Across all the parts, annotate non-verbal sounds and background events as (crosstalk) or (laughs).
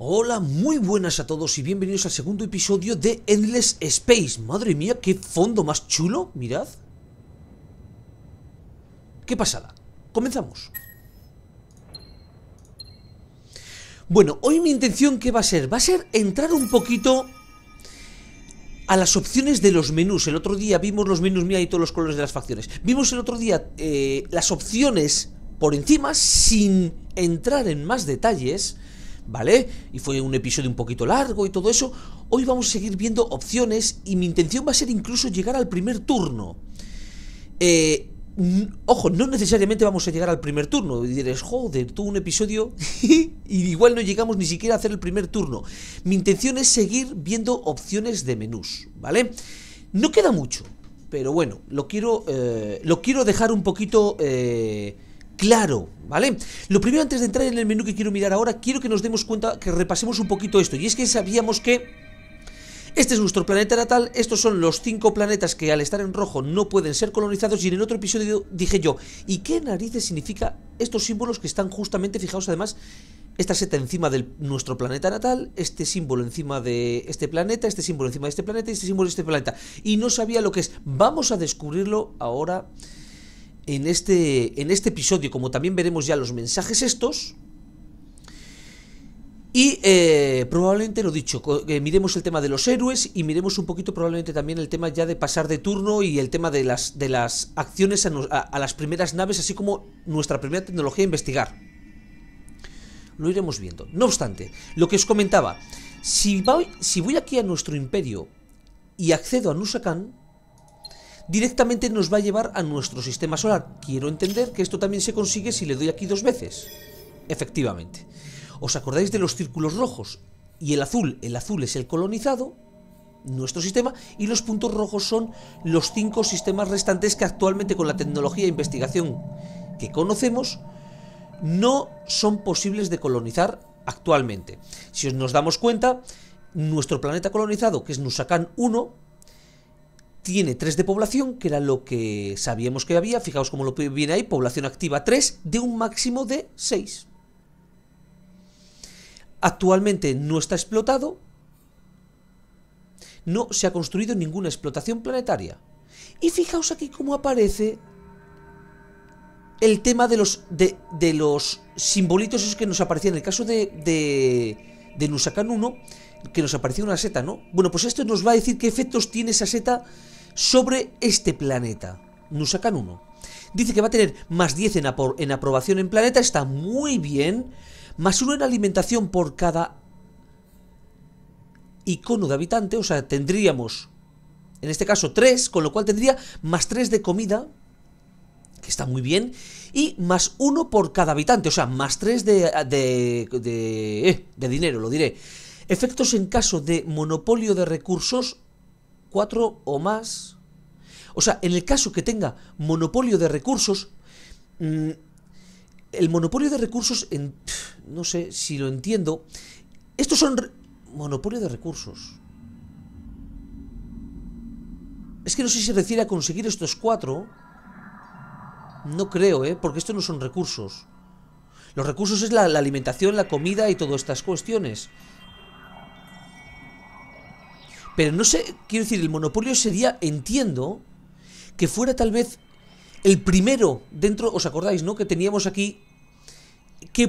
Hola, muy buenas a todos y bienvenidos al segundo episodio de Endless Space. Madre mía, qué fondo más chulo, mirad. Qué pasada. Comenzamos. Bueno, hoy mi intención, ¿qué va a ser? Va a ser entrar un poquito a las opciones de los menús. El otro día vimos los menús, mía y todos los colores de las facciones. Vimos el otro día eh, las opciones por encima sin entrar en más detalles ¿vale? Y fue un episodio un poquito largo y todo eso. Hoy vamos a seguir viendo opciones y mi intención va a ser incluso llegar al primer turno. Eh, ojo, no necesariamente vamos a llegar al primer turno. Y diréis, joder, tuvo un episodio (laughs) y igual no llegamos ni siquiera a hacer el primer turno. Mi intención es seguir viendo opciones de menús, ¿vale? No queda mucho, pero bueno, lo quiero, eh, lo quiero dejar un poquito... Eh, claro, ¿vale? Lo primero antes de entrar en el menú que quiero mirar ahora, quiero que nos demos cuenta, que repasemos un poquito esto, y es que sabíamos que... Este es nuestro planeta natal, estos son los cinco planetas que al estar en rojo no pueden ser colonizados y en otro episodio dije yo, ¿y qué narices significa estos símbolos que están justamente fijados además esta seta encima de nuestro planeta natal, este símbolo encima de este planeta, este símbolo encima de este planeta y este símbolo de este planeta. Y no sabía lo que es. Vamos a descubrirlo ahora en este, en este episodio, como también veremos ya los mensajes estos. Y eh, probablemente lo dicho, eh, miremos el tema de los héroes y miremos un poquito probablemente también el tema ya de pasar de turno y el tema de las, de las acciones a, las primeras naves, así como nuestra primera tecnología a investigar. Lo iremos viendo. No obstante, lo que os comentaba, si voy, si voy aquí a nuestro imperio y accedo a Nusakan, directamente nos va a llevar a nuestro sistema solar. Quiero entender que esto también se consigue si le doy aquí dos veces. Efectivamente. ¿Os acordáis de los círculos rojos? Y el azul, el azul es el colonizado, nuestro sistema, y los puntos rojos son los cinco sistemas restantes que actualmente con la tecnología e investigación que conocemos no son posibles de colonizar actualmente. Si nos damos cuenta, nuestro planeta colonizado, que es Nusakan 1, tiene 3 de población, que era lo que sabíamos que había. Fijaos cómo lo viene ahí, población activa 3, de un máximo de 6. Actualmente no está explotado. No se ha construido ninguna explotación planetaria. Y fijaos aquí cómo aparece el tema de los, de, los simbolitos esos que nos aparecían. En el caso de, de, de Nusakan 1, que nos apareció una seta, ¿no? Bueno, pues esto nos va a decir qué efectos tiene esa seta sobre este planeta. Nos sacan uno. Dice que va a tener más 10 en, aprobación en planeta, está muy bien. Más uno en alimentación por cada icono de habitante, o sea, tendríamos, en este caso, 3, con lo cual tendría más 3 de comida, que está muy bien, y más uno por cada habitante, o sea, más 3 de, de, de, eh, de dinero, lo diré. Efectos en caso de monopolio de recursos cuatro o más. O sea, en el caso que tenga monopolio de recursos, mm, el monopolio de recursos, en, no sé si lo entiendo, estos son monopolio de recursos. Es que no sé si se refiere a conseguir estos cuatro. No creo, ¿eh? Porque estos no son recursos. Los recursos es la, la alimentación, la comida y todas estas cuestiones. Pero no sé, quiero decir, el monopolio sería, entiendo, que fuera tal vez el primero dentro, ¿os acordáis, no? Que teníamos aquí ¿Qué,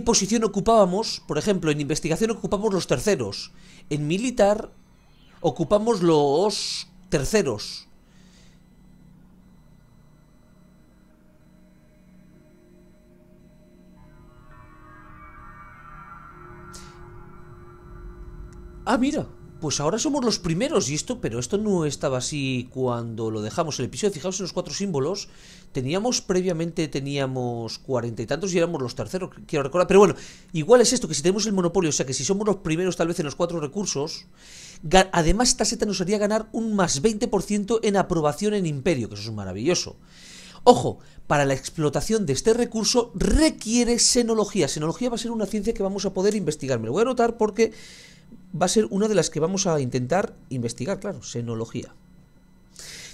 posición ocupábamos, por ejemplo, en investigación ocupamos los terceros, en militar ocupamos los terceros. Ah, mira pues ahora somos los primeros y esto, pero esto no estaba así cuando lo dejamos el episodio. Fijaos en los cuatro símbolos. Teníamos previamente teníamos cuarenta y tantos y éramos los terceros, quiero recordar. Pero bueno, igual es esto que si tenemos el monopolio, o sea que si somos los primeros tal vez en los cuatro recursos, además esta seta nos haría ganar un más 20% en aprobación en imperio, que eso es maravilloso. Ojo, para la explotación de este recurso requiere senología. Senología va a ser una ciencia que vamos a poder investigar. Me lo voy a anotar porque va a ser una de las que vamos a intentar investigar, claro, senología.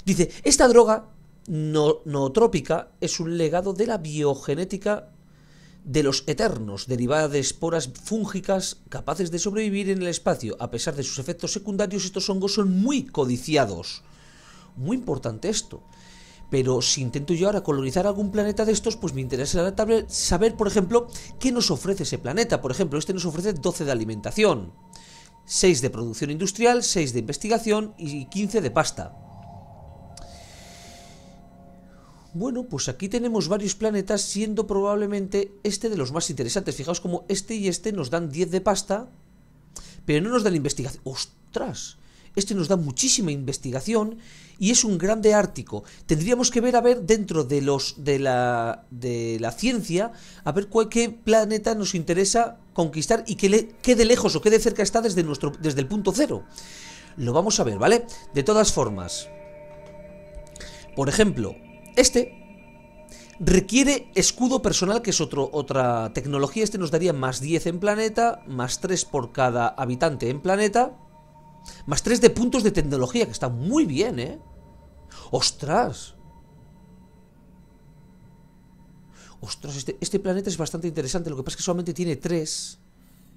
Dice, esta droga nootrópica es un legado de la biogenética de los eternos, derivada de esporas fúngicas capaces de sobrevivir en el espacio. A pesar de sus efectos secundarios, estos hongos son muy codiciados. Muy importante esto. Pero si intento yo ahora colonizar algún planeta de estos, pues me interesa saber, por ejemplo, qué nos ofrece ese planeta. Por ejemplo, este nos ofrece 12 de alimentación. 6 de producción industrial, 6 de investigación y 15 de pasta. Bueno, pues aquí tenemos varios planetas, siendo probablemente este de los más interesantes. Fijaos como este y este nos dan 10 de pasta, pero no nos dan investigación. ¡Ostras! Este nos da muchísima investigación y es un grande ártico. Tendríamos que ver a ver dentro de los de la de la ciencia a ver cuál qué planeta nos interesa conquistar y que le, quede lejos o quede cerca está desde nuestro desde el punto cero. Lo vamos a ver, ¿vale? De todas formas, por ejemplo, este requiere escudo personal, que es otro, otra tecnología. Este nos daría más 10 en planeta, más 3 por cada habitante en planeta, más 3 de puntos de tecnología, que está muy bien, ¿eh? ¡Ostras! Ostras, este, este, planeta es bastante interesante. Lo que pasa es que solamente tiene tres.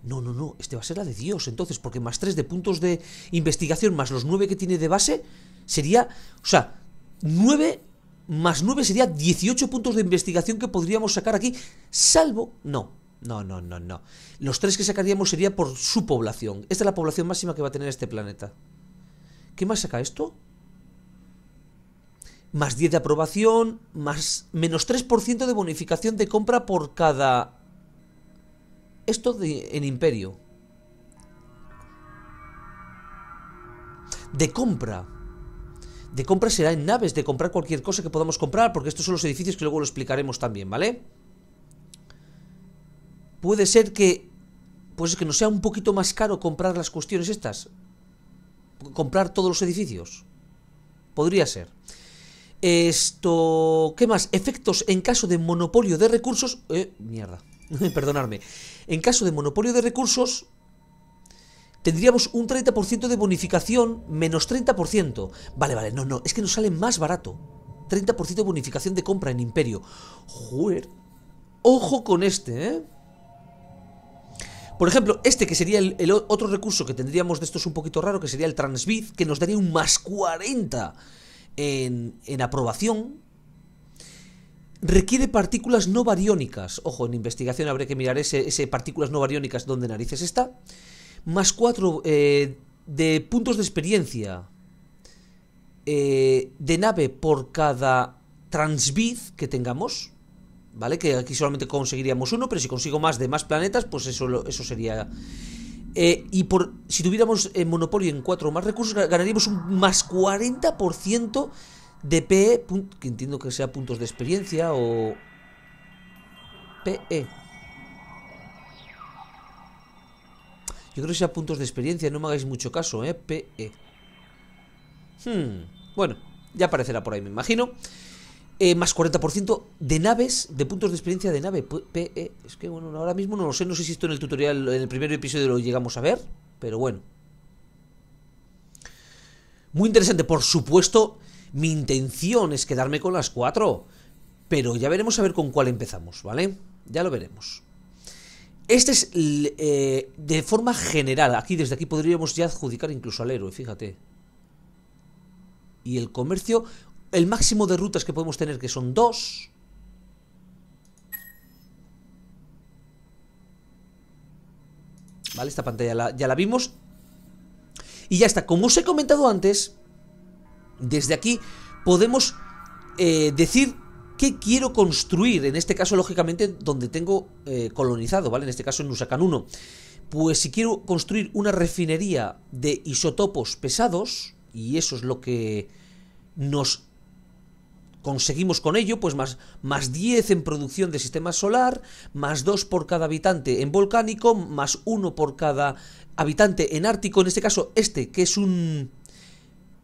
No, no, no. Este va a ser la de Dios, entonces. Porque más tres de puntos de investigación, más los nueve que tiene de base, sería... O sea, nueve más nueve sería 18 puntos de investigación que podríamos sacar aquí, salvo... No, no, no, no, no. Los tres que sacaríamos sería por su población. Esta es la población máxima que va a tener este planeta. ¿Qué más saca esto? más 10 de aprobación, más menos 3% de bonificación de compra por cada... Esto en imperio. De compra. De compra será en naves, de comprar cualquier cosa que podamos comprar, porque estos son los edificios que luego lo explicaremos también, ¿vale? Puede ser que... Pues que nos sea un poquito más caro comprar las cuestiones estas. Comprar todos los edificios. Podría ser. Esto, ¿qué más? Efectos en caso de monopolio de recursos. Eh, mierda, (laughs) perdonadme. En caso de monopolio de recursos, tendríamos un 30% de bonificación menos 30%. Vale, vale, no, no, es que nos sale más barato. 30% de bonificación de compra en Imperio. Joder. Ojo con este, ¿eh? Por ejemplo, este que sería el, otro recurso que tendríamos de estos un poquito raro, que sería el Transvid, que nos daría un más 40 en, aprobación, requiere partículas no bariónicas. Ojo, en investigación habré que mirar ese, partículas no bariónicas donde narices está. Más cuatro eh, de puntos de experiencia eh, de nave por cada transvid que tengamos. ¿Vale? Que aquí solamente conseguiríamos uno, pero si consigo más de más planetas, pues eso, eso sería eh, y por si tuviéramos eh, monopolio en 4 o más recursos, ganaríamos un más 40% de PE, que entiendo que sea puntos de experiencia o... PE. Yo creo que sea puntos de experiencia, no me hagáis mucho caso, ¿eh? PE. Hmm. Bueno, ya aparecerá por ahí, me imagino. Eh, más 40% de naves, de puntos de experiencia de nave. Eh, es que bueno, ahora mismo no lo sé, no sé si esto en el tutorial, en el primer episodio lo llegamos a ver, pero bueno. Muy interesante, por supuesto, mi intención es quedarme con las cuatro... pero ya veremos a ver con cuál empezamos, ¿vale? Ya lo veremos. Este es eh, de forma general, aquí desde aquí podríamos ya adjudicar incluso al héroe, fíjate. Y el comercio, el máximo de rutas que podemos tener, que son dos. Vale, esta pantalla ya la vimos. Y ya está, como os he comentado antes, desde aquí podemos eh, decir qué quiero construir, en este caso lógicamente donde tengo eh, colonizado, ¿vale? En este caso en Nusakan 1. Pues si quiero construir una refinería de isotopos pesados, y eso es lo que nos Conseguimos con ello pues más, más 10 en producción de sistema solar, más 2 por cada habitante en volcánico, más 1 por cada habitante en ártico, en este caso este, que es un,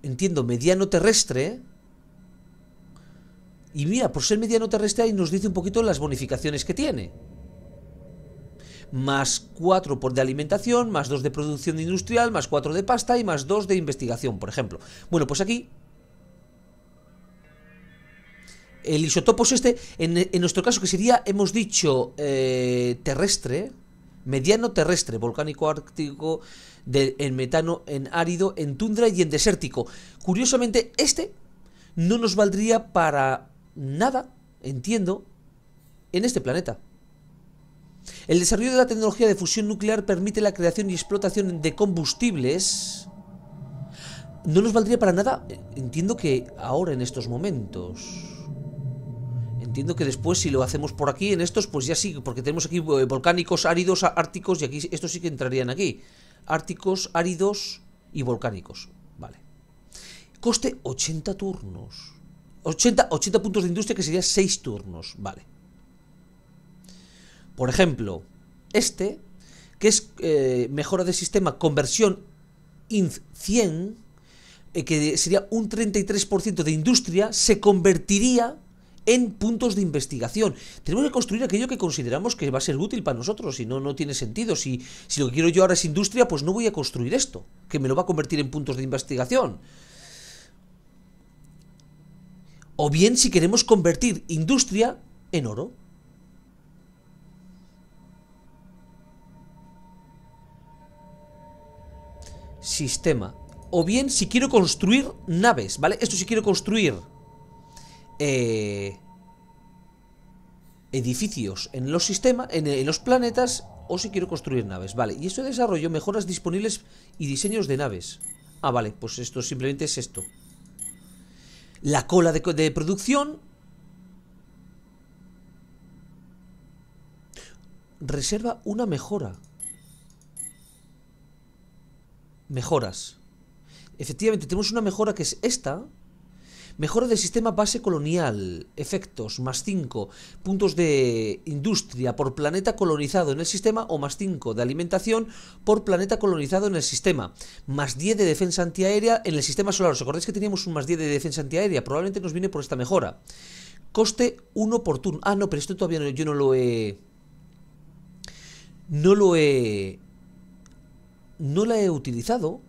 entiendo, mediano terrestre. Y mira, por ser mediano terrestre ahí nos dice un poquito las bonificaciones que tiene. Más 4 por de alimentación, más 2 de producción industrial, más 4 de pasta y más 2 de investigación, por ejemplo. Bueno, pues aquí el isotopo es este, en, nuestro caso, que sería, hemos dicho, eh, terrestre, mediano terrestre, volcánico ártico, en metano, en árido, en tundra y en desértico. Curiosamente, este no nos valdría para nada, entiendo, en este planeta. El desarrollo de la tecnología de fusión nuclear permite la creación y explotación de combustibles. No nos valdría para nada, entiendo que ahora en estos momentos entiendo que después si lo hacemos por aquí, en estos, pues ya sí, porque tenemos aquí eh, volcánicos, áridos, árticos, y aquí estos sí que entrarían aquí. Árticos, áridos y volcánicos. Vale. Coste 80 turnos. 80, 80 puntos de industria que sería 6 turnos. Vale. Por ejemplo, este, que es eh, mejora de sistema, conversión INF 100, eh, que sería un 33% de industria, se convertiría en puntos de investigación. Tenemos que construir aquello que consideramos que va a ser útil para nosotros, si no, no tiene sentido. Si, si lo que quiero yo ahora es industria, pues no voy a construir esto, que me lo va a convertir en puntos de investigación. O bien si queremos convertir industria en oro. Sistema. O bien si quiero construir naves, ¿vale? Esto si quiero construir eh, edificios en los sistemas, en, los planetas, o si quiero construir naves. Vale, y esto de desarrollo, mejoras disponibles y diseños de naves. Ah, vale, pues esto simplemente es esto. La cola de producción. Reserva una mejora. Mejoras. Efectivamente, tenemos una mejora que es esta. Mejora del sistema base colonial. Efectos, más 5. Puntos de industria por planeta colonizado en el sistema o más 5 de alimentación por planeta colonizado en el sistema. Más 10 de defensa antiaérea en el sistema solar. ¿Os acordáis que teníamos un más 10 de defensa antiaérea? Probablemente nos viene por esta mejora. Coste 1 por turno. Ah, no, pero esto todavía yo no lo he... No lo he... No la he utilizado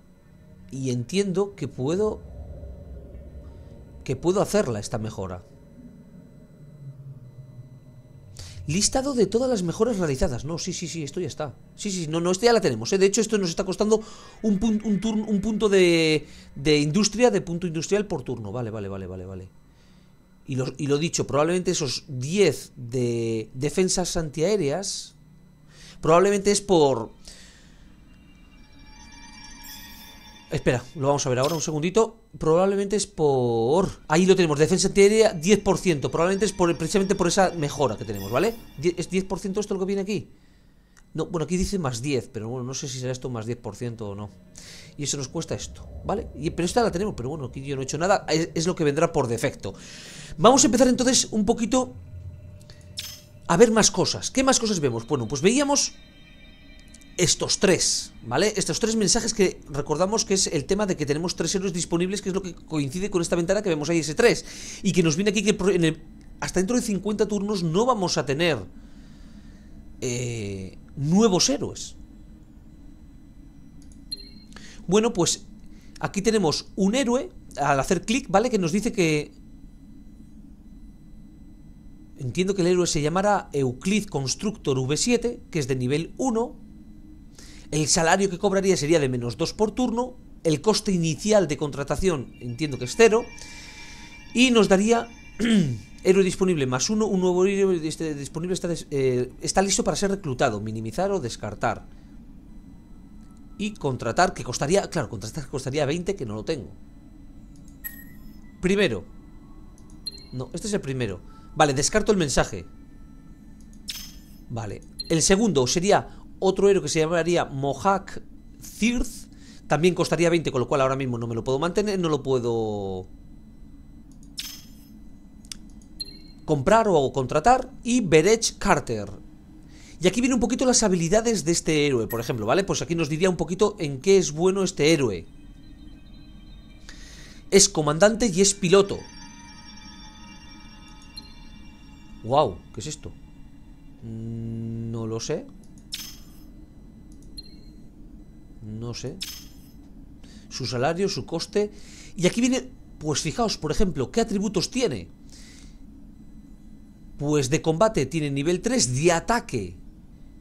y entiendo que puedo que puedo hacerla esta mejora. Listado de todas las mejoras realizadas. No, sí, sí, sí, esto ya está. Sí, sí, no, no, esta ya la tenemos. ¿eh? De hecho, esto nos está costando un, un, un punto de, de, industria, de punto industrial por turno. Vale, vale, vale, vale, vale. Y lo, y lo dicho, probablemente esos 10 de defensas antiaéreas, probablemente es por Espera, lo vamos a ver ahora un segundito. Probablemente es por... Ahí lo tenemos, defensa antiaérea 10%. Probablemente es por, precisamente por esa mejora que tenemos, ¿vale? ¿Es 10% esto lo que viene aquí? No, bueno, aquí dice más 10, pero bueno, no sé si será esto más 10% o no. Y eso nos cuesta esto, ¿vale? Y, pero esta la tenemos, pero bueno, aquí yo no he hecho nada. es lo que vendrá por defecto. Vamos a empezar entonces un poquito a ver más cosas. ¿Qué más cosas vemos? Bueno, pues veíamos estos tres, ¿vale? Estos tres mensajes que recordamos que es el tema de que tenemos tres héroes disponibles, que es lo que coincide con esta ventana que vemos ahí, ese tres Y que nos viene aquí que hasta dentro de 50 turnos no vamos a tener eh, nuevos héroes. Bueno, pues aquí tenemos un héroe, al hacer clic, ¿vale? Que nos dice que... Entiendo que el héroe se llamará Euclid Constructor V7, que es de nivel 1 el salario que cobraría sería de menos 2 por turno, el coste inicial de contratación entiendo que es 0, y nos daría (clears throat) héroe disponible más 1, un nuevo héroe este disponible está, eh, está listo para ser reclutado, minimizar o descartar. Y contratar, que costaría, claro, contratar que costaría 20, que no lo tengo. Primero. No, este es el primero. Vale, descarto el mensaje. Vale. El segundo sería otro héroe que se llamaría Mohak Thirth también costaría 20, con lo cual ahora mismo no me lo puedo mantener, no lo puedo comprar o contratar. Y Berech Carter. Y aquí viene un poquito las habilidades de este héroe, por ejemplo, ¿vale? Pues aquí nos diría un poquito en qué es bueno este héroe. Es comandante y es piloto. Wow, ¿qué es esto? Mm, no lo sé. No sé. Su salario, su coste. Y aquí viene, pues fijaos, por ejemplo, ¿qué atributos tiene? Pues de combate tiene nivel 3, de ataque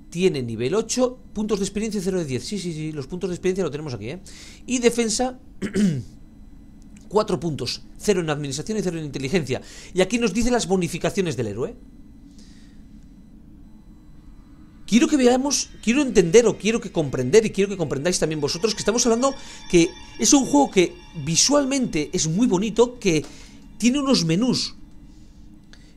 tiene nivel 8, puntos de experiencia 0 de 10. Sí, sí, sí, los puntos de experiencia lo tenemos aquí, ¿eh? Y defensa 4 (clears throat) puntos, 0 en administración y 0 en inteligencia. Y aquí nos dice las bonificaciones del héroe quiero que veamos, quiero entender o quiero que comprender y quiero que comprendáis también vosotros que estamos hablando que es un juego que visualmente es muy bonito, que tiene unos menús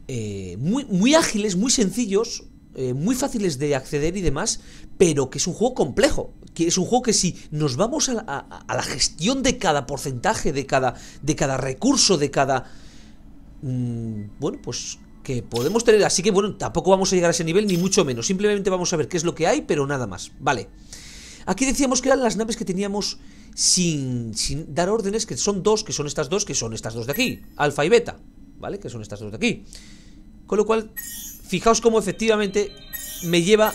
eh, muy, ágiles, muy sencillos, eh, muy fáciles de acceder y demás, pero que es un juego complejo. Que es un juego que si nos vamos a la, gestión de cada porcentaje, de cada, de cada recurso, de cada... Mm, bueno, pues que podemos tener. Así que bueno, tampoco vamos a llegar a ese nivel, ni mucho menos. Simplemente vamos a ver qué es lo que hay, pero nada más. Vale. Aquí decíamos que eran las naves que teníamos sin, sin dar órdenes, que son dos, que son estas dos, que son estas dos de aquí. Alfa y beta, ¿vale? Que son estas dos de aquí. Con lo cual, fijaos cómo efectivamente me lleva...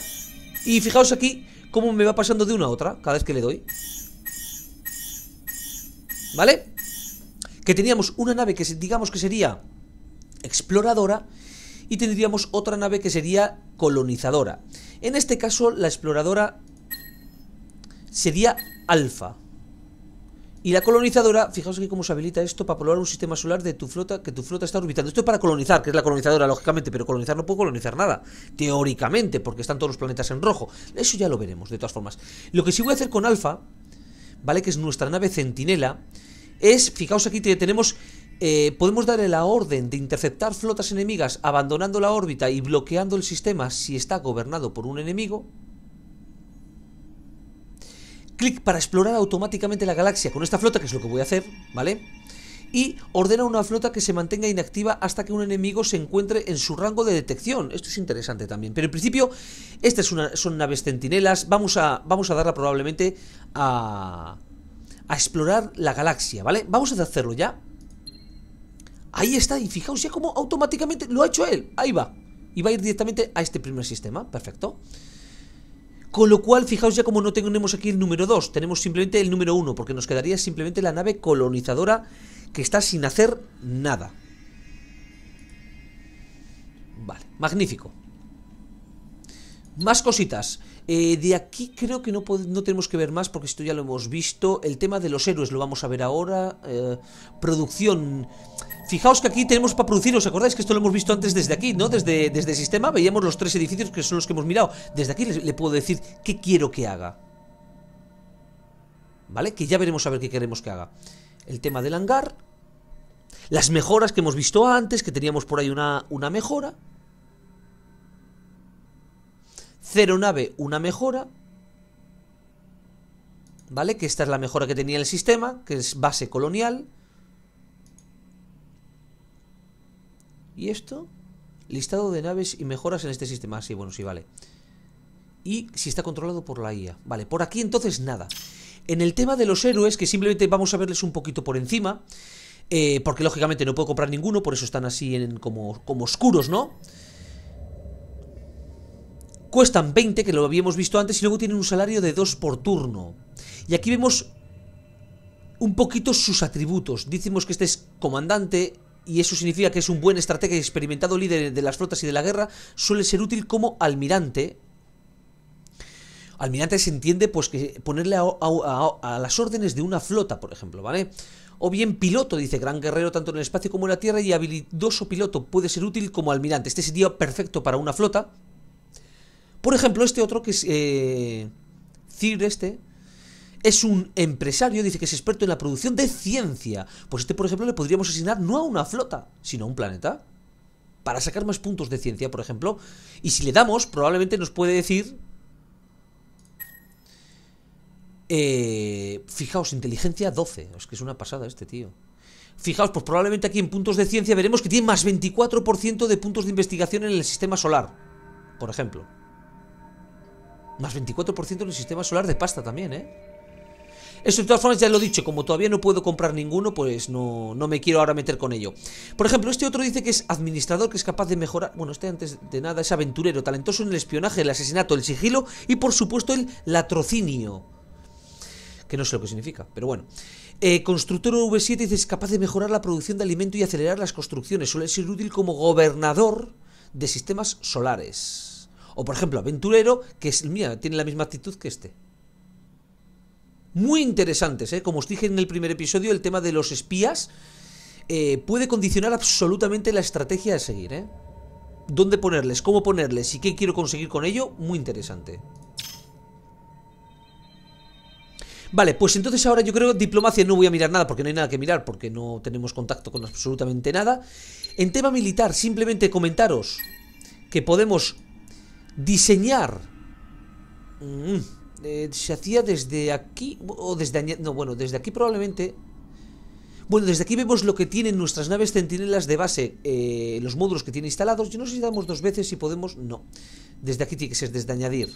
Y fijaos aquí cómo me va pasando de una a otra cada vez que le doy. ¿Vale? Que teníamos una nave que digamos que sería exploradora y tendríamos otra nave que sería colonizadora. En este caso la exploradora sería alfa. Y la colonizadora, fijaos aquí cómo se habilita esto para probar un sistema solar de tu flota, que tu flota está orbitando. Esto es para colonizar, que es la colonizadora, lógicamente, pero colonizar no puedo colonizar nada, teóricamente, porque están todos los planetas en rojo. Eso ya lo veremos, de todas formas. Lo que sí voy a hacer con Alfa, ¿vale? Que es nuestra nave centinela, es, fijaos aquí, tenemos eh, podemos darle la orden de interceptar flotas enemigas abandonando la órbita y bloqueando el sistema si está gobernado por un enemigo. Clic para explorar automáticamente la galaxia con esta flota, que es lo que voy a hacer, ¿vale? Y ordena una flota que se mantenga inactiva hasta que un enemigo se encuentre en su rango de detección. Esto es interesante también. Pero en principio, estas son naves centinelas. Vamos a, vamos a darla probablemente a explorar la galaxia, ¿vale? Vamos a hacerlo ya. Ahí está, y fijaos ya cómo automáticamente lo ha hecho él. Ahí va. Y va a ir directamente a este primer sistema. Perfecto. Con lo cual, fijaos ya como no tenemos aquí el número 2, tenemos simplemente el número 1, porque nos quedaría simplemente la nave colonizadora que está sin hacer nada. Vale, magnífico. Más cositas. Eh, de aquí creo que no, no, tenemos que ver más porque esto ya lo hemos visto. El tema de los héroes lo vamos a ver ahora. Eh, producción. Fijaos que aquí tenemos para producir, ¿os acordáis que esto lo hemos visto antes desde aquí, ¿no? Desde, desde el sistema veíamos los tres edificios que son los que hemos mirado. Desde aquí le, puedo decir qué quiero que haga. ¿Vale? Que ya veremos a ver qué queremos que haga. El tema del hangar. Las mejoras que hemos visto antes, que teníamos por ahí una, una mejora. Cero nave, una mejora. ¿Vale? Que esta es la mejora que tenía el sistema, que es base colonial. ¿Y esto? Listado de naves y mejoras en este sistema. Ah, sí, bueno, sí, vale. Y si está controlado por la IA. Vale, por aquí entonces nada. En el tema de los héroes, que simplemente vamos a verles un poquito por encima, eh, porque lógicamente no puedo comprar ninguno, por eso están así en, como, como oscuros, ¿no? Cuestan 20, que lo habíamos visto antes, y luego tienen un salario de 2 por turno. Y aquí vemos un poquito sus atributos. Dicimos que este es comandante, y eso significa que es un buen estratega y experimentado líder de las flotas y de la guerra, suele ser útil como almirante. Almirante se entiende pues que ponerle a, las órdenes de una flota, por ejemplo, ¿vale? O bien piloto, dice gran guerrero tanto en el espacio como en la tierra y habilidoso piloto puede ser útil como almirante. Este sería perfecto para una flota. Por ejemplo, este otro que es... Eh, este, es un empresario, dice que es experto en la producción de ciencia. Pues este, por ejemplo, le podríamos asignar no a una flota, sino a un planeta. Para sacar más puntos de ciencia, por ejemplo. Y si le damos, probablemente nos puede decir... Eh, fijaos, inteligencia 12. Es que es una pasada este tío. Fijaos, pues probablemente aquí en puntos de ciencia veremos que tiene más 24% de puntos de investigación en el sistema solar. Por ejemplo. Más 24% en el sistema solar de pasta también, ¿eh? Eso de todas formas ya lo he dicho, como todavía no puedo comprar ninguno, pues no, me quiero ahora meter con ello. Por ejemplo, este otro dice que es administrador, que es capaz de mejorar, bueno, este antes de nada es aventurero, talentoso en el espionaje, el asesinato, el sigilo y por supuesto el latrocinio. Que no sé lo que significa, pero bueno. Eh, constructor V7 dice es capaz de mejorar la producción de alimento y acelerar las construcciones. Suele ser útil como gobernador de sistemas solares. O por ejemplo, aventurero, que es, mira, tiene la misma actitud que este muy interesantes. ¿eh? Como os dije en el primer episodio, el tema de los espías eh, puede condicionar absolutamente la estrategia de seguir. ¿eh? ¿Dónde ponerles? ¿Cómo ponerles? ¿Y qué quiero conseguir con ello? Muy interesante. Vale, pues entonces ahora yo creo diplomacia no voy a mirar nada porque no hay nada que mirar, porque no tenemos contacto con absolutamente nada. En tema militar, simplemente comentaros que podemos diseñar... Mmm eh, se hacía desde aquí, o desde... No, bueno, desde aquí probablemente... Bueno, desde aquí vemos lo que tienen nuestras naves centinelas de base, eh, los módulos que tiene instalados. Yo no sé si damos dos veces, si podemos... No. Desde aquí tiene que ser desde añadir.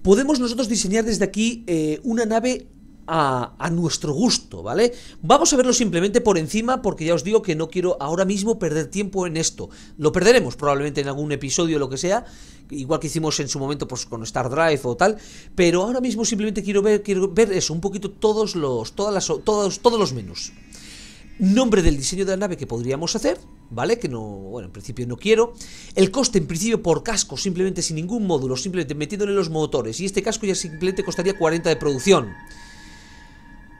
Podemos nosotros diseñar desde aquí eh, una nave a, nuestro gusto, ¿vale? Vamos a verlo simplemente por encima porque ya os digo que no quiero ahora mismo perder tiempo en esto. Lo perderemos probablemente en algún episodio o lo que sea, igual que hicimos en su momento pues, con Star Drive o tal, pero ahora mismo simplemente quiero ver, quiero ver eso, un poquito todos los, todas las, todos, todos los menús. Nombre del diseño de la nave que podríamos hacer, ¿vale? Que no, bueno, en principio no quiero. El coste, en principio, por casco, simplemente sin ningún módulo, simplemente metiéndole los motores. Y este casco ya simplemente costaría 40 de producción.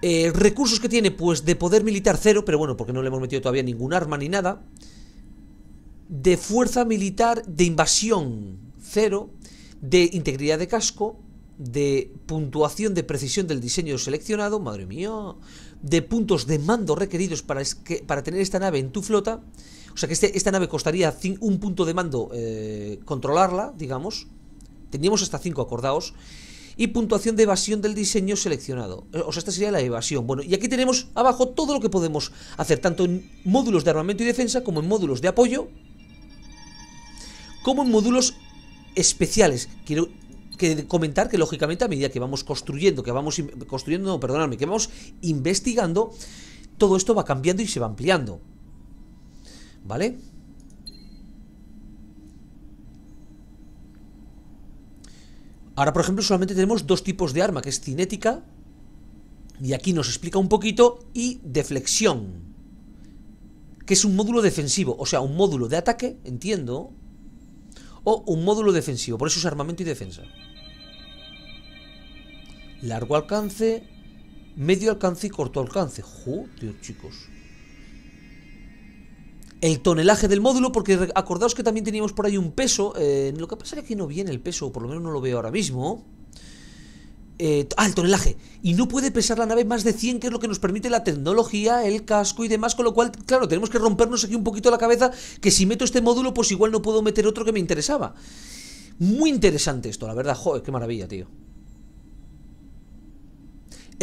Eh, recursos que tiene, pues de poder militar cero, pero bueno, porque no le hemos metido todavía ningún arma ni nada. De fuerza militar de invasión cero. De integridad de casco. De puntuación de precisión del diseño seleccionado, madre mía. De puntos de mando requeridos para, para tener esta nave en tu flota. O sea que este, esta nave costaría un punto de mando eh, controlarla, digamos. Teníamos hasta cinco acordados y puntuación de evasión del diseño seleccionado. Eh, o sea, esta sería la evasión. Bueno, y aquí tenemos abajo todo lo que podemos hacer, tanto en módulos de armamento y defensa, como en módulos de apoyo, como en módulos especiales. Quiero comentar que, lógicamente, a medida que vamos construyendo, que vamos construyendo, no, que vamos investigando, todo esto va cambiando y se va ampliando. ¿Vale? Ahora, por ejemplo, solamente tenemos dos tipos de arma, que es cinética, y aquí nos explica un poquito, y deflexión, que es un módulo defensivo, o sea, un módulo de ataque, entiendo, o un módulo defensivo, por eso es armamento y defensa. Largo alcance, medio alcance y corto alcance. Joder, chicos el tonelaje del módulo, porque acordaos que también teníamos por ahí un peso, eh, lo que pasa es que no viene el peso, o por lo menos no lo veo ahora mismo. Eh, ah, el tonelaje. Y no puede pesar la nave más de 100, que es lo que nos permite la tecnología, el casco y demás, con lo cual, claro, tenemos que rompernos aquí un poquito la cabeza, que si meto este módulo, pues igual no puedo meter otro que me interesaba. Muy interesante esto, la verdad, joder, qué maravilla, tío.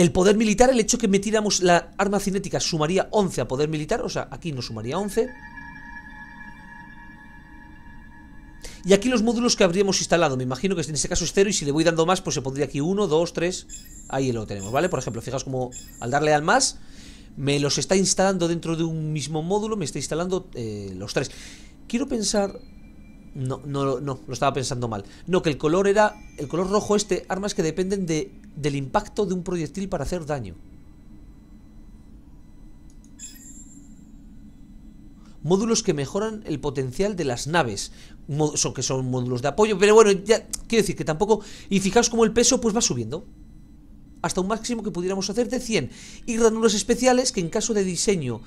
El poder militar, el hecho que metiéramos la arma cinética sumaría 11 a poder militar, o sea, aquí nos sumaría 11. Y aquí los módulos que habríamos instalado, me imagino que en este caso es 0 y si le voy dando más, pues se pondría aquí 1, 2, 3, ahí lo tenemos, ¿vale? Por ejemplo, fijaos como al darle al más, me los está instalando dentro de un mismo módulo, me está instalando eh, los tres. Quiero pensar... No, no, no, lo estaba pensando mal. No, que el color era... El color rojo este, armas que dependen de del impacto de un proyectil para hacer daño. Módulos que mejoran el potencial de las naves, que son módulos de apoyo, pero bueno, ya quiero decir que tampoco... Y fijaos como el peso pues va subiendo hasta un máximo que pudiéramos hacer de 100 y ranuras especiales que en caso de diseño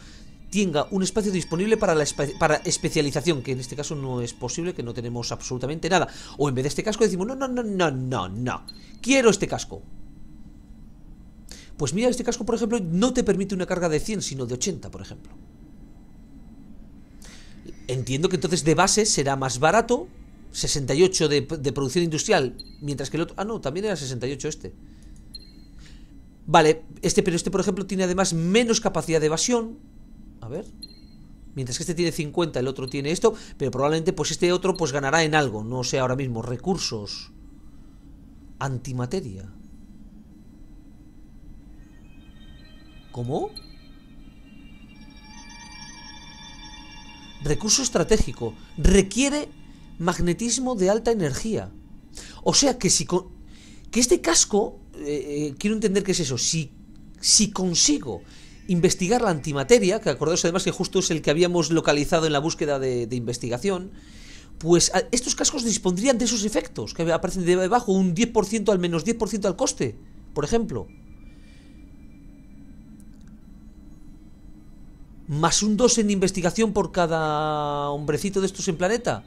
tenga un espacio disponible para la especialización, que en este caso no es posible, que no tenemos absolutamente nada. O en vez de este casco decimos, no, no, no, no, no, no, quiero este casco. Pues mira, este casco, por ejemplo, no te permite una carga de 100, sino de 80, por ejemplo. Entiendo que entonces de base será más barato, 68 de, de producción industrial, mientras que el otro... Ah, no, también era 68 este. Vale, este, pero este, por ejemplo, tiene además menos capacidad de evasión, a ver. Mientras que este tiene 50, el otro tiene esto. Pero probablemente pues este otro pues ganará en algo. No sé ahora mismo. Recursos. Antimateria. ¿Cómo? Recurso estratégico. Requiere magnetismo de alta energía. O sea que si con... Que este casco... Eh, eh, quiero entender qué es eso. Si, si consigo investigar la antimateria, que acordaos además que justo es el que habíamos localizado en la búsqueda de, investigación, pues estos cascos dispondrían de esos efectos, que aparecen debajo un 10% al menos 10% al coste, por ejemplo. Más un 2 en investigación por cada hombrecito de estos en planeta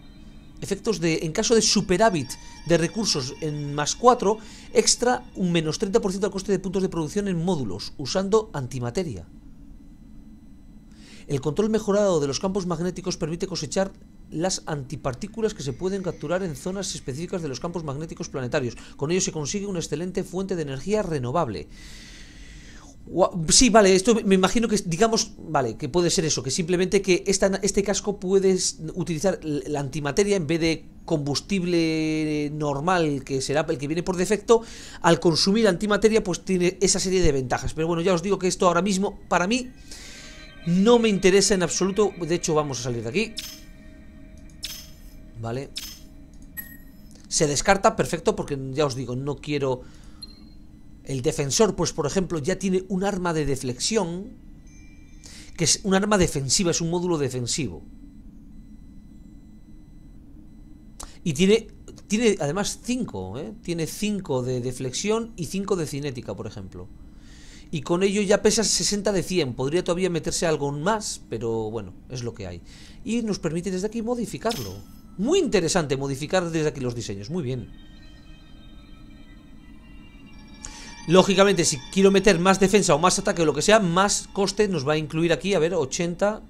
efectos de, en caso de superávit de recursos en más 4, extra un menos 30% al coste de puntos de producción en módulos, usando antimateria. El control mejorado de los campos magnéticos permite cosechar las antipartículas que se pueden capturar en zonas específicas de los campos magnéticos planetarios. Con ello se consigue una excelente fuente de energía renovable. Sí, vale, esto me imagino que, digamos, vale, que puede ser eso, que simplemente que este casco puedes utilizar la antimateria en vez de combustible normal, que será el que viene por defecto, al consumir antimateria pues tiene esa serie de ventajas. Pero bueno, ya os digo que esto ahora mismo, para mí, no me interesa en absoluto. De hecho, vamos a salir de aquí. Vale. Se descarta, perfecto, porque ya os digo, no quiero el defensor, pues por ejemplo, ya tiene un arma de deflexión, que es un arma defensiva, es un módulo defensivo. Y tiene, tiene además 5, ¿eh? tiene 5 de deflexión y 5 de cinética, por ejemplo. Y con ello ya pesa 60 de 100, podría todavía meterse algo más, pero bueno, es lo que hay. Y nos permite desde aquí modificarlo. Muy interesante modificar desde aquí los diseños, muy bien. Lógicamente, si quiero meter más defensa o más ataque o lo que sea, más coste nos va a incluir aquí, a ver, 80,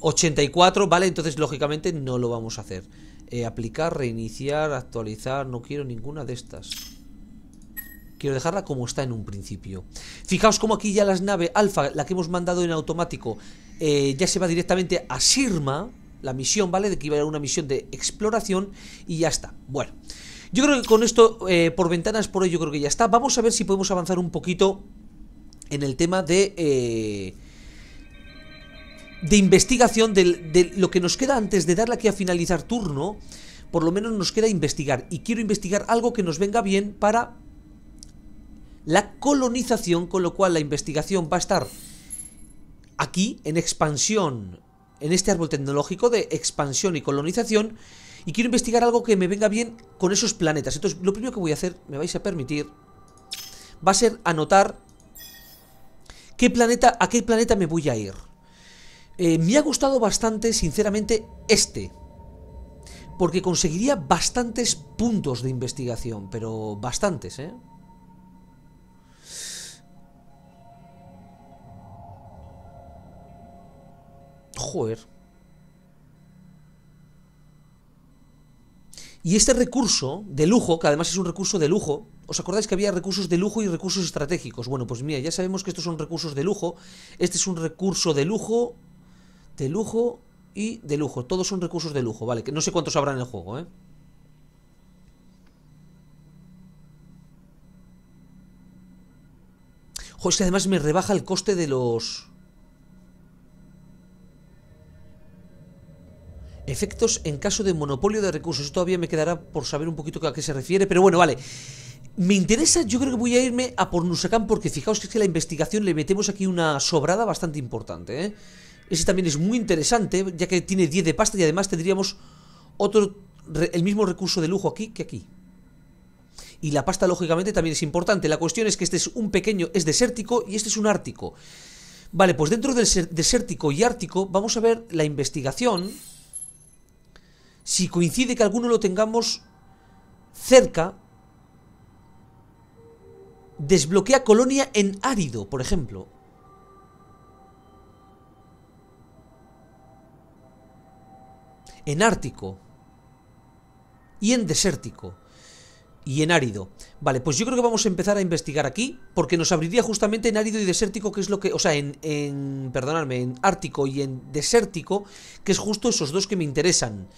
84, ¿vale? Entonces, lógicamente, no lo vamos a hacer. Eh, aplicar, reiniciar, actualizar, no quiero ninguna de estas. Quiero dejarla como está en un principio. Fijaos como aquí ya las naves alfa, la que hemos mandado en automático, eh, ya se va directamente a Sirma, la misión, ¿vale? De que iba a haber una misión de exploración y ya está. Bueno. Yo creo que con esto, eh, por ventanas por hoy, yo creo que ya está. Vamos a ver si podemos avanzar un poquito en el tema de... Eh, de investigación de lo que nos queda antes de darle aquí a finalizar turno, por lo menos nos queda investigar. Y quiero investigar algo que nos venga bien para la colonización, con lo cual la investigación va a estar aquí en expansión, en este árbol tecnológico de expansión y colonización, y quiero investigar algo que me venga bien con esos planetas. Entonces, lo primero que voy a hacer, me vais a permitir, va a ser anotar qué planeta, a qué planeta me voy a ir. Eh, me ha gustado bastante, sinceramente, este. Porque conseguiría bastantes puntos de investigación, pero bastantes, ¿eh? Joder. Y este recurso de lujo, que además es un recurso de lujo, ¿os acordáis que había recursos de lujo y recursos estratégicos? Bueno, pues mira, ya sabemos que estos son recursos de lujo, este es un recurso de lujo, de lujo y de lujo, todos son recursos de lujo, vale, que no sé cuántos habrá en el juego, ¿eh? Joder, es que además me rebaja el coste de los... Efectos en caso de monopolio de recursos. Todavía me quedará por saber un poquito a qué se refiere, pero bueno, vale. Me interesa, yo creo que voy a irme a por porque fijaos que es que la investigación le metemos aquí una sobrada bastante importante, ¿eh? Ese también es muy interesante, ya que tiene 10 de pasta y además tendríamos otro el mismo recurso de lujo aquí que aquí. Y la pasta, lógicamente, también es importante. La cuestión es que este es un pequeño, es desértico y este es un ártico. Vale, pues dentro del desértico y ártico vamos a ver la investigación si coincide que alguno lo tengamos cerca, desbloquea colonia en árido, por ejemplo. En ártico. Y en desértico. Y en árido. Vale, pues yo creo que vamos a empezar a investigar aquí, porque nos abriría justamente en árido y desértico, que es lo que... O sea, en... en perdonadme, en ártico y en desértico, que es justo esos dos que me interesan.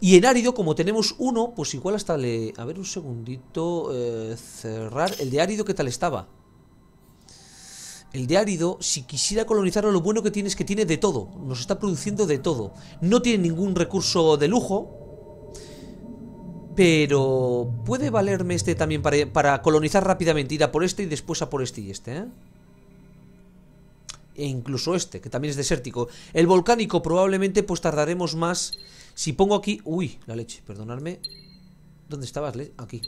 Y en árido, como tenemos uno, pues igual hasta le... A ver, un segundito. Eh, cerrar. El de árido, ¿qué tal estaba? El de árido, si quisiera colonizarlo, lo bueno que tiene es que tiene de todo. Nos está produciendo de todo. No tiene ningún recurso de lujo. Pero puede valerme este también para, para colonizar rápidamente. Ir a por este y después a por este y este, ¿eh? E incluso este, que también es desértico. El volcánico probablemente pues tardaremos más si pongo aquí... Uy, la leche, perdonadme. ¿Dónde estabas? Aquí.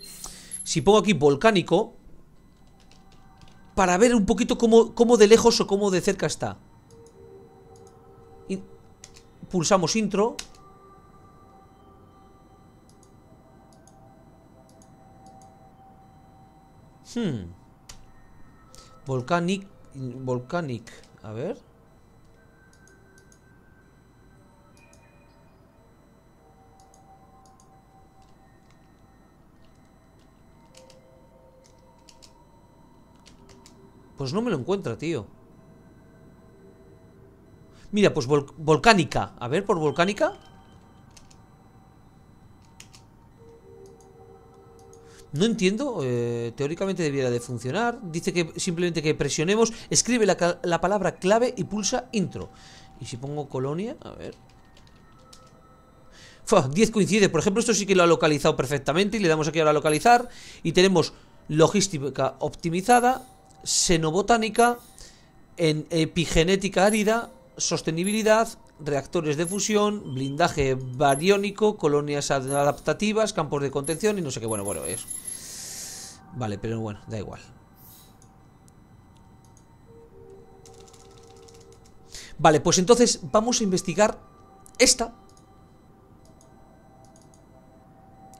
Si pongo aquí volcánico... Para ver un poquito cómo, de lejos o cómo de cerca está. Y pulsamos intro. Hmm. Volcanic. Volcanic. A ver. Pues no me lo encuentra, tío. Mira, pues volcánica. A ver, por volcánica. No entiendo, eh, teóricamente debiera de funcionar Dice que simplemente que presionemos Escribe la, la palabra clave y pulsa intro Y si pongo colonia, a ver 10 coincide, por ejemplo esto sí que lo ha localizado perfectamente Y le damos aquí ahora a localizar Y tenemos logística optimizada Senobotánica en epigenética árida, sostenibilidad, reactores de fusión, blindaje bariónico, colonias adaptativas, campos de contención y no sé qué. Bueno, bueno, eso. Vale, pero bueno, da igual. Vale, pues entonces vamos a investigar esta.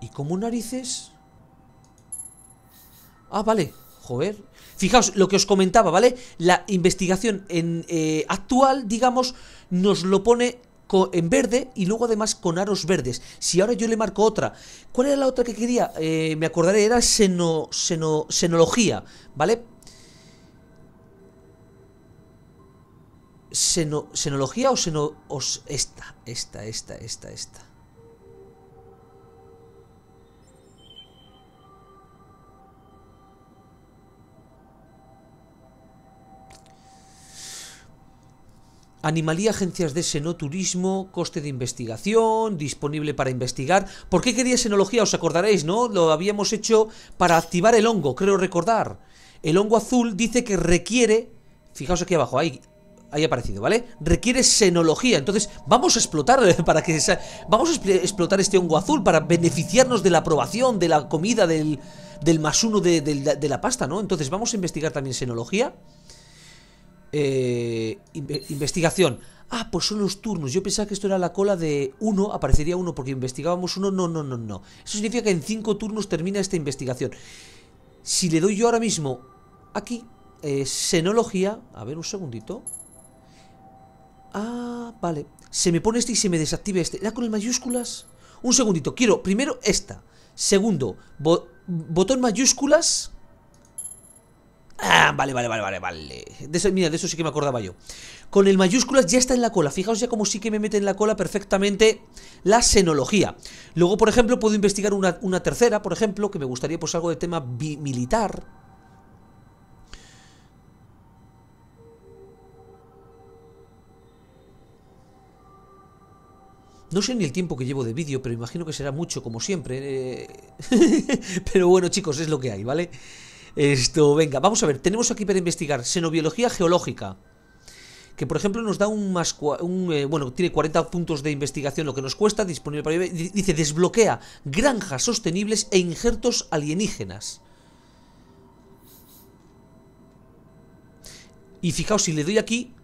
¿Y como narices? Ah, vale. Joder. Fijaos lo que os comentaba, ¿vale? La investigación en, eh, actual, digamos, nos lo pone en verde y luego además con aros verdes. Si ahora yo le marco otra, ¿cuál era la otra que quería? Eh, me acordaré, era seno, seno, senología, ¿vale? Seno, senología o seno... Os, esta, esta, esta, esta, esta. Animalía Agencias de Senoturismo, coste de investigación, disponible para investigar. ¿Por qué quería senología? Os acordaréis, ¿no? Lo habíamos hecho para activar el hongo, creo recordar. El hongo azul dice que requiere... Fijaos aquí abajo, ahí, ahí aparecido, ¿vale? Requiere senología. Entonces, vamos a explotar (laughs) para que... Vamos a explotar este hongo azul para beneficiarnos de la aprobación, de la comida, del, del más uno de, de la pasta, ¿no? Entonces, vamos a investigar también senología. Eh, investigación. Ah, pues son los turnos. Yo pensaba que esto era la cola de uno, aparecería uno porque investigábamos uno. No, no, no, no. Eso significa que en cinco turnos termina esta investigación. Si le doy yo ahora mismo aquí, eh, senología, a ver un segundito. Ah, vale. Se me pone este y se me desactiva este. ¿Era con el mayúsculas? Un segundito. Quiero primero esta. Segundo, botón mayúsculas vale, vale, vale, vale, vale. De eso, mira, de eso sí que me acordaba yo. Con el mayúsculas ya está en la cola. Fijaos ya cómo sí que me mete en la cola perfectamente la senología. Luego, por ejemplo, puedo investigar una, una tercera, por ejemplo, que me gustaría pues algo de tema militar. No sé ni el tiempo que llevo de vídeo, pero imagino que será mucho, como siempre. pero bueno, chicos, es lo que hay, ¿vale? vale esto, venga, vamos a ver. Tenemos aquí para investigar xenobiología geológica. Que por ejemplo nos da un más. Eh, bueno, tiene 40 puntos de investigación, lo que nos cuesta, disponible para. Dice: desbloquea granjas sostenibles e injertos alienígenas. Y fijaos, si le doy aquí,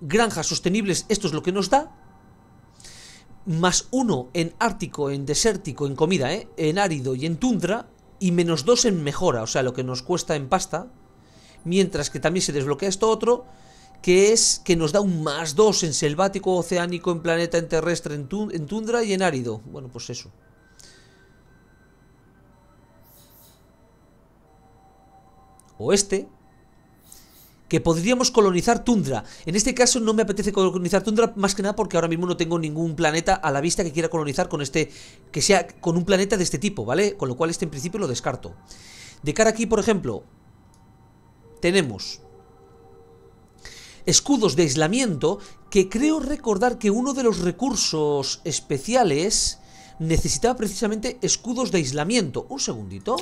granjas sostenibles, esto es lo que nos da. Más uno en ártico, en desértico, en comida, ¿eh? en árido y en tundra y menos 2 en mejora, o sea, lo que nos cuesta en pasta. Mientras que también se desbloquea esto otro, que es que nos da un más 2 en selvático, oceánico, en planeta, en terrestre, en, tundra y en árido. Bueno, pues eso. O este, que podríamos colonizar tundra. En este caso no me apetece colonizar tundra más que nada porque ahora mismo no tengo ningún planeta a la vista que quiera colonizar con este que sea con un planeta de este tipo, ¿vale? Con lo cual este en principio lo descarto. De cara aquí, por ejemplo, tenemos escudos de aislamiento que creo recordar que uno de los recursos especiales necesitaba precisamente escudos de aislamiento. Un segundito.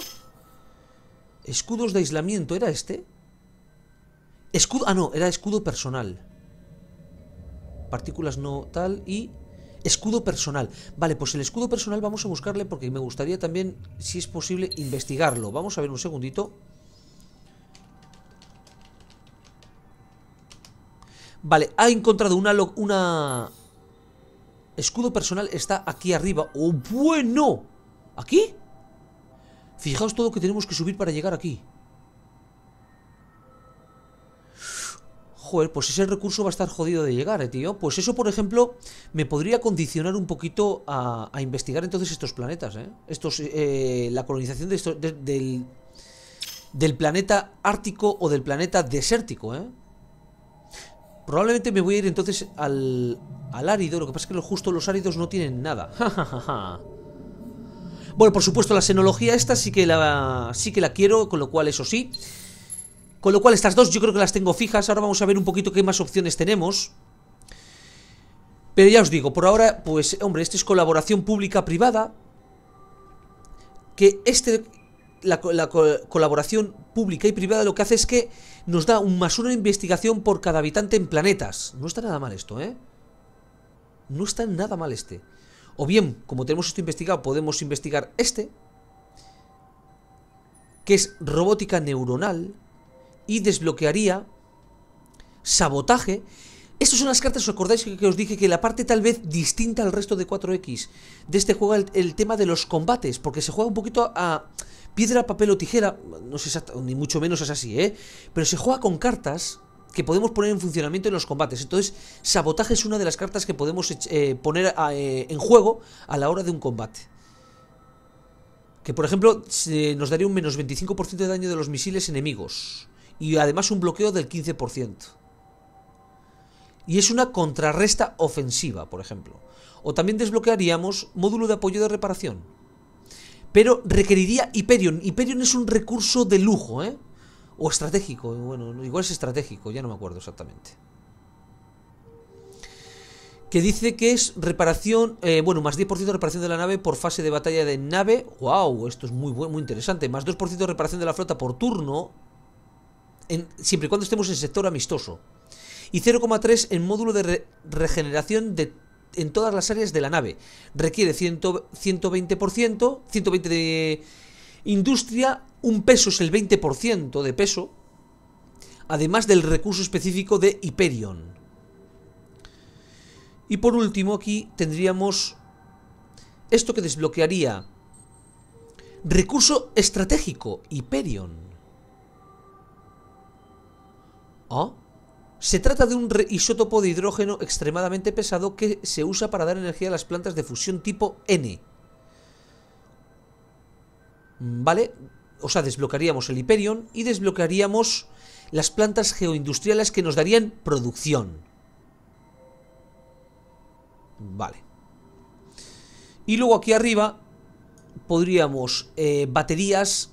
Escudos de aislamiento era este. Escudo... Ah, no, era escudo personal. Partículas no tal y... Escudo personal. Vale, pues el escudo personal vamos a buscarle porque me gustaría también, si es posible, investigarlo. Vamos a ver un segundito. Vale, ha encontrado una... una... Escudo personal está aquí arriba. ¡Oh, bueno! ¿Aquí? Fijaos todo lo que tenemos que subir para llegar aquí. joder, pues ese recurso va a estar jodido de llegar, ¿eh, tío. Pues eso, por ejemplo, me podría condicionar un poquito a, investigar entonces estos planetas, ¿eh? Estos, eh, eh, la colonización de, del, del planeta ártico o del planeta desértico, ¿eh? Probablemente me voy a ir entonces al, al árido, lo que pasa es que justo los áridos no tienen nada. (laughs) bueno, por supuesto, la xenología esta sí que la, sí que la quiero, con lo cual, eso sí... Con lo cual estas dos yo creo que las tengo fijas. Ahora vamos a ver un poquito qué más opciones tenemos. Pero ya os digo, por ahora, pues, hombre, este es colaboración pública-privada. Que este, la, colaboración pública y privada lo que hace es que nos da un más una investigación por cada habitante en planetas. No está nada mal esto, ¿eh? No está nada mal este. O bien, como tenemos esto investigado, podemos investigar este, que es robótica neuronal y desbloquearía sabotaje. Estas son las cartas, os acordáis que, os dije que la parte tal vez distinta al resto de 4X de este juego el, el tema de los combates, porque se juega un poquito a piedra, papel o tijera, no sé ni mucho menos es así, ¿eh? Pero se juega con cartas que podemos poner en funcionamiento en los combates. Entonces, sabotaje es una de las cartas que podemos eh, poner eh, en juego a la hora de un combate. Que por ejemplo, nos daría un menos 25% de daño de los misiles enemigos y además un bloqueo del 15%. Y es una contrarresta ofensiva, por ejemplo. O también desbloquearíamos módulo de apoyo de reparación. Pero requeriría Hyperion. Hyperion es un recurso de lujo, ¿eh? O estratégico, bueno, igual es estratégico, ya no me acuerdo exactamente. Que dice que es reparación, eh, bueno, más 10% de reparación de la nave por fase de batalla de nave. ¡Wow! Esto es muy, muy interesante. Más 2% de reparación de la flota por turno siempre y cuando estemos en sector amistoso. Y 0,3 en módulo de regeneración de, en todas las áreas de la nave. Requiere 120%, 120 de industria, un peso es el 20% de peso, además del recurso específico de Hyperion. Y por último aquí tendríamos esto que desbloquearía recurso estratégico, Hyperion. ¿Ah? Se trata de un isótopo de hidrógeno extremadamente pesado que se usa para dar energía a las plantas de fusión tipo N. Mm, ¿Vale? O sea, desbloquearíamos el Hyperion y desbloquearíamos las plantas geoindustriales que nos darían producción. Vale. Y luego aquí arriba podríamos eh, baterías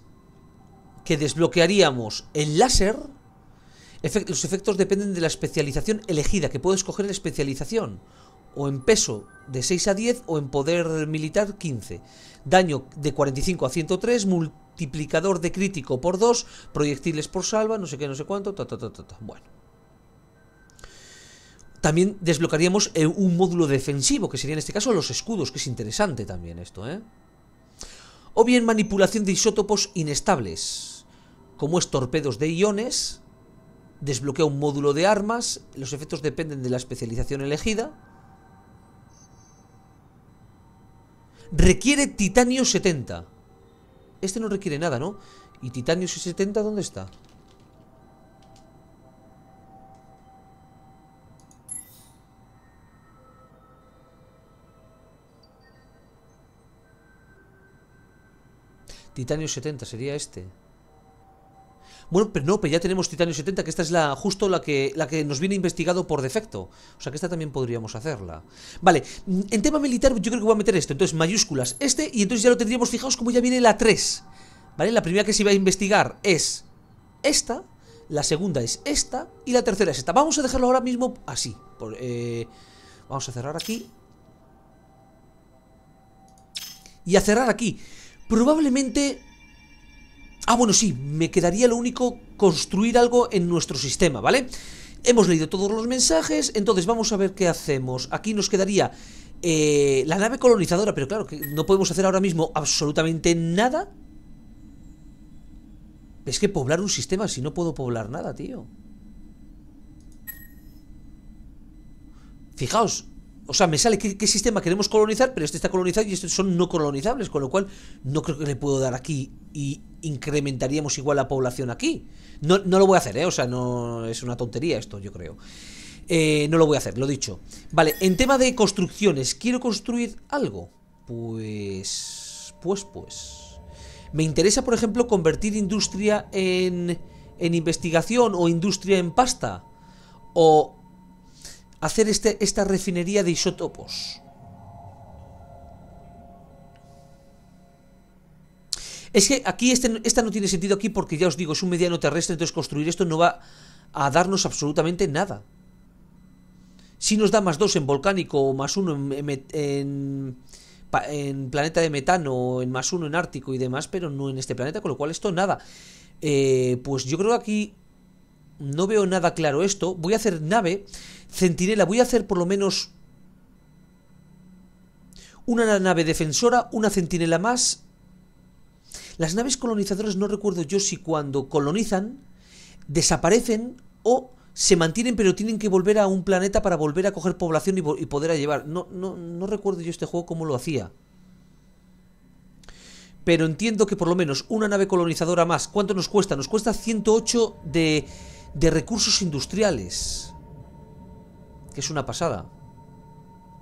que desbloquearíamos el láser los efectos dependen de la especialización elegida, que puedo escoger la especialización. O en peso de 6 a 10 o en poder militar 15. Daño de 45 a 103, multiplicador de crítico por 2, proyectiles por salva, no sé qué, no sé cuánto, ta, Bueno. También desblocaríamos eh, un módulo defensivo, que sería en este caso los escudos, que es interesante también esto, ¿eh? O bien manipulación de isótopos inestables, como es torpedos de iones, desbloquea un módulo de armas, los efectos dependen de la especialización elegida. Requiere titanio 70. Este no requiere nada, ¿no? ¿Y titanio 70 dónde está? Titanio 70 sería este. Bueno, pero no, pero ya tenemos Titanio 70, que esta es la justo la que, la que nos viene investigado por defecto. O sea que esta también podríamos hacerla. Vale, en tema militar yo creo que voy a meter esto. Entonces, mayúsculas, este, y entonces ya lo tendríamos, fijaos como ya viene la 3. ¿Vale? La primera que se va a investigar es esta, la segunda es esta y la tercera es esta. Vamos a dejarlo ahora mismo así. Eh, vamos a cerrar aquí. Y a cerrar aquí. Probablemente Ah, bueno, sí, me quedaría lo único construir algo en nuestro sistema, ¿vale? Hemos leído todos los mensajes, entonces vamos a ver qué hacemos. Aquí nos quedaría eh, la nave colonizadora, pero claro, que no podemos hacer ahora mismo absolutamente nada. Es que poblar un sistema si no puedo poblar nada, tío. Fijaos, o sea, me sale qué, sistema queremos colonizar, pero este está colonizado y estos son no colonizables, con lo cual no creo que le puedo dar aquí y incrementaríamos igual la población aquí. No, lo voy a hacer, ¿eh? O sea, no es una tontería esto, yo creo. Eh, no lo voy a hacer, lo dicho. Vale, en tema de construcciones, ¿quiero construir algo? Pues... Pues, pues... Me interesa, por ejemplo, convertir industria en, en investigación o industria en pasta. O hacer este, esta refinería de isótopos. Es que aquí este, esta no tiene sentido aquí porque ya os digo, es un mediano terrestre, entonces construir esto no va a darnos absolutamente nada. Si nos da más dos en volcánico o más uno en, en, planeta de metano o en más uno en ártico y demás, pero no en este planeta, con lo cual esto nada. Eh, pues yo creo que aquí no veo nada claro esto. Voy a hacer nave centinela, voy a hacer por lo menos una nave defensora, una centinela más. Las naves colonizadoras, no recuerdo yo si cuando colonizan, desaparecen o se mantienen pero tienen que volver a un planeta para volver a coger población y, poder a llevar. No, no, no recuerdo yo este juego cómo lo hacía. Pero entiendo que por lo menos una nave colonizadora más. ¿Cuánto nos cuesta? Nos cuesta 108 de, de recursos industriales. Que es una pasada.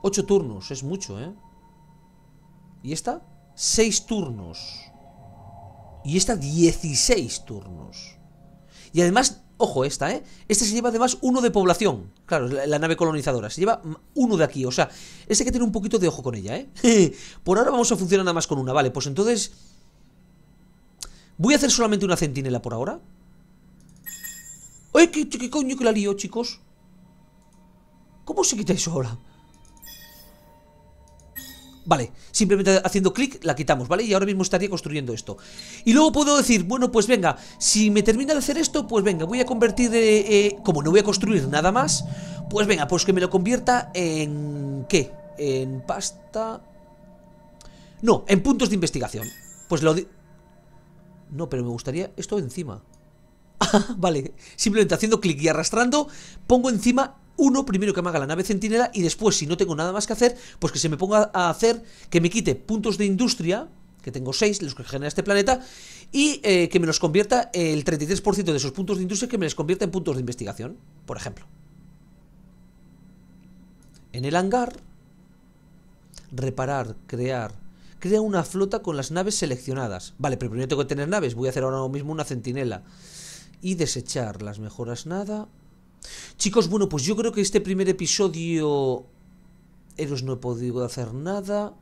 Ocho turnos, es mucho, ¿eh? ¿Y esta? Seis turnos. Y esta 16 turnos. Y además, ojo esta, ¿eh? Este se lleva además uno de población. Claro, la, nave colonizadora. Se lleva uno de aquí. O sea, este que tiene un poquito de ojo con ella, ¿eh? (laughs) Por ahora vamos a funcionar nada más con una. Vale, pues entonces... Voy a hacer solamente una centinela por ahora. ¡Ay, qué, qué coño que la lío, chicos! ¿Cómo se quita eso ahora? Vale, simplemente haciendo clic la quitamos, ¿vale? Y ahora mismo estaría construyendo esto Y luego puedo decir, bueno, pues venga Si me termina de hacer esto, pues venga Voy a convertir, eh, eh, como no voy a construir nada más Pues venga, pues que me lo convierta en... ¿qué? En pasta... No, en puntos de investigación Pues lo... No, pero me gustaría esto encima (laughs) vale, simplemente haciendo clic y arrastrando Pongo encima uno primero que me haga la nave centinela y después, si no tengo nada más que hacer, pues que se me ponga a hacer que me quite puntos de industria, que tengo seis, los que genera este planeta, y eh, que me los convierta el 33% de esos puntos de industria, que me los convierta en puntos de investigación, por ejemplo. En el hangar, reparar, crear, crea una flota con las naves seleccionadas. Vale, pero primero tengo que tener naves. Voy a hacer ahora mismo una centinela. Y desechar las mejoras nada. Chicos, bueno, pues yo creo que este primer episodio... Eros no he podido hacer nada.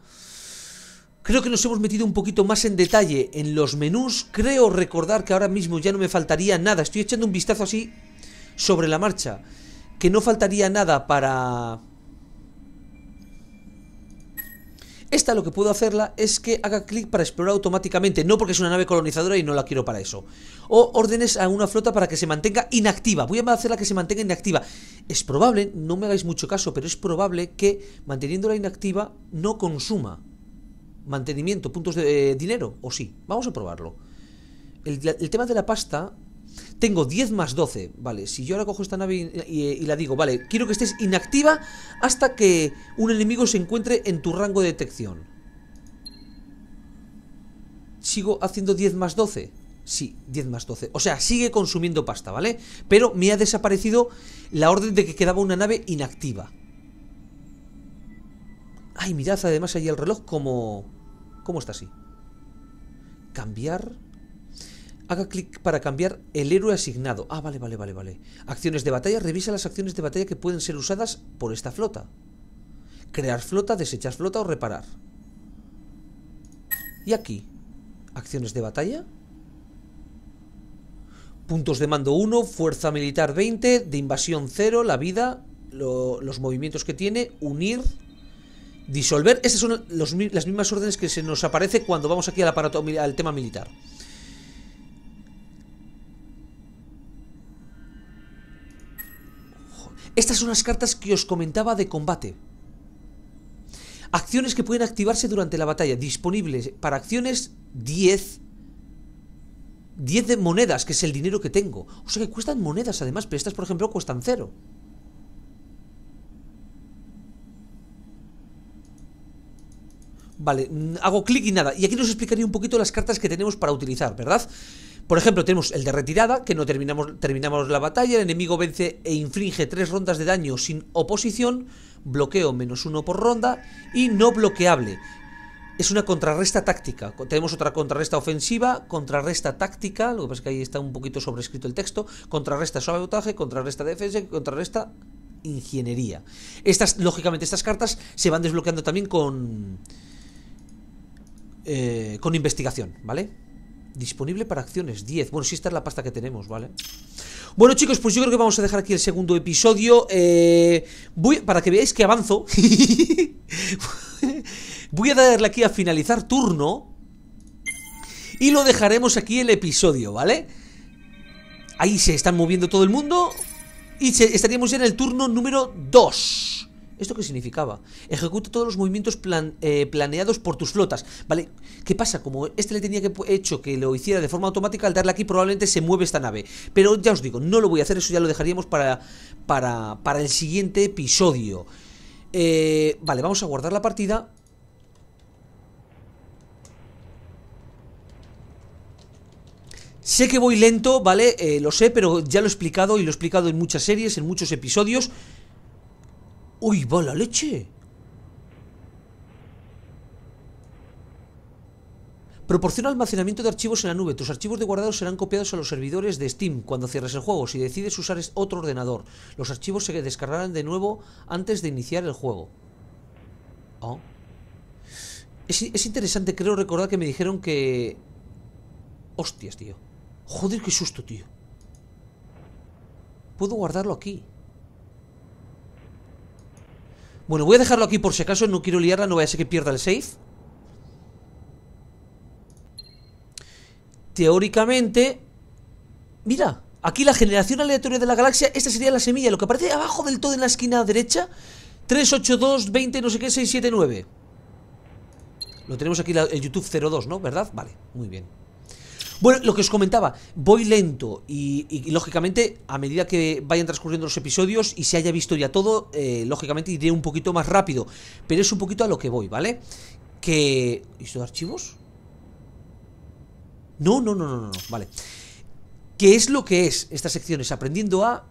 Creo que nos hemos metido un poquito más en detalle en los menús. Creo recordar que ahora mismo ya no me faltaría nada. Estoy echando un vistazo así sobre la marcha. Que no faltaría nada para Esta lo que puedo hacerla es que haga clic para explorar automáticamente, no porque es una nave colonizadora y no la quiero para eso. O órdenes a una flota para que se mantenga inactiva. Voy a hacerla que se mantenga inactiva. Es probable, no me hagáis mucho caso, pero es probable que manteniéndola inactiva no consuma mantenimiento, puntos de eh, dinero, o sí. Vamos a probarlo. el tema de la pasta tengo 10 más 12. Vale, si yo ahora cojo esta nave y, la digo, vale, quiero que estés inactiva hasta que un enemigo se encuentre en tu rango de detección. ¿Sigo haciendo 10 más 12? Sí, 10 más 12. O sea, sigue consumiendo pasta, ¿vale? Pero me ha desaparecido la orden de que quedaba una nave inactiva. Ay, mirad además ahí el reloj como... ¿Cómo está así? Cambiar... Haga clic para cambiar el héroe asignado. Ah, vale, vale, vale, vale. Acciones de batalla. Revisa las acciones de batalla que pueden ser usadas por esta flota. Crear flota, desechar flota o reparar. Y aquí. Acciones de batalla. Puntos de mando 1, fuerza militar 20, de invasión 0, la vida, los movimientos que tiene, unir, disolver. Estas son las mismas órdenes que se nos aparece cuando vamos aquí al al tema militar. Estas son las cartas que os comentaba de combate. Acciones que pueden activarse durante la batalla. Disponibles para acciones 10. 10 de monedas, que es el dinero que tengo. O sea que cuestan monedas además, pero estas por ejemplo cuestan cero. Vale, mm, hago clic y nada. Y aquí nos explicaría un poquito las cartas que tenemos para utilizar, ¿verdad? Por ejemplo, tenemos el de retirada, que no terminamos, terminamos la batalla, el enemigo vence e inflige tres rondas de daño sin oposición, bloqueo menos uno por ronda y no bloqueable. Es una contrarresta táctica. Tenemos otra contrarresta ofensiva, contrarresta táctica, lo que pasa es que ahí está un poquito sobrescrito el texto, contrarresta sabotaje, contrarresta defensa, contrarresta ingeniería. Estas, lógicamente, estas cartas se van desbloqueando también con. Eh, con investigación, ¿vale? Disponible para acciones, 10. Bueno, si esta es la pasta que tenemos, ¿vale? Bueno, chicos, pues yo creo que vamos a dejar aquí el segundo episodio. Eh, voy, para que veáis que avanzo. (laughs) voy a darle aquí a finalizar turno. Y lo dejaremos aquí el episodio, ¿vale? Ahí se están moviendo todo el mundo. Y estaríamos ya en el turno número 2. ¿Esto qué significaba? Ejecuta todos los movimientos eh, planeados por tus flotas. ¿Vale? ¿Qué pasa? Como este le tenía que hecho que lo hiciera de forma automática, al darle aquí probablemente se mueve esta nave. Pero ya os digo, no lo voy a hacer, eso ya lo dejaríamos para, para, el siguiente episodio. Eh, vale, vamos a guardar la partida. Sé que voy lento, ¿vale? Eh, lo sé, pero ya lo he explicado y lo he explicado en muchas series, en muchos episodios. ¡Uy, va la leche! Proporciona almacenamiento de archivos en la nube. Tus archivos de guardado serán copiados a los servidores de Steam cuando cierres el juego. Si decides usar otro ordenador, los archivos se descargarán de nuevo antes de iniciar el juego. Oh. Es, es, interesante, creo recordar que me dijeron que... Hostias, tío. Joder, qué susto, tío. Puedo guardarlo aquí. Bueno, voy a dejarlo aquí por si acaso, no quiero liarla, no vaya a ser que pierda el safe. Teóricamente... Mira, aquí la generación aleatoria de la galaxia, esta sería la semilla, lo que aparece abajo del todo en la esquina derecha. 3, 8, 2, 20, no sé qué, 6, 7, 9. Lo tenemos aquí la, el YouTube 02, ¿no? ¿Verdad? Vale, muy bien. Bueno, lo que os comentaba, voy lento y, lógicamente a medida que vayan transcurriendo los episodios y se haya visto ya todo, eh, lógicamente iré un poquito más rápido, pero es un poquito a lo que voy, ¿vale? Que... ¿Y estos archivos? No, no, no, no, no, vale. ¿Qué es lo que es estas secciones, aprendiendo a...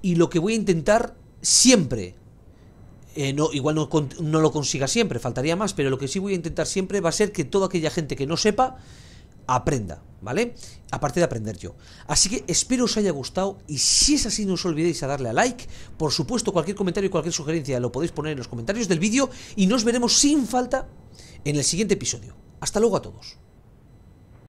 Y lo que voy a intentar siempre, eh, no, igual no, lo consiga siempre, faltaría más, pero lo que sí voy a intentar siempre va a ser que toda aquella gente que no sepa, aprenda, ¿vale? Aparte de aprender yo. Así que espero os haya gustado y si es así no os olvidéis a darle a like. Por supuesto, cualquier comentario y cualquier sugerencia lo podéis poner en los comentarios del vídeo y nos veremos sin falta en el siguiente episodio. Hasta luego a todos.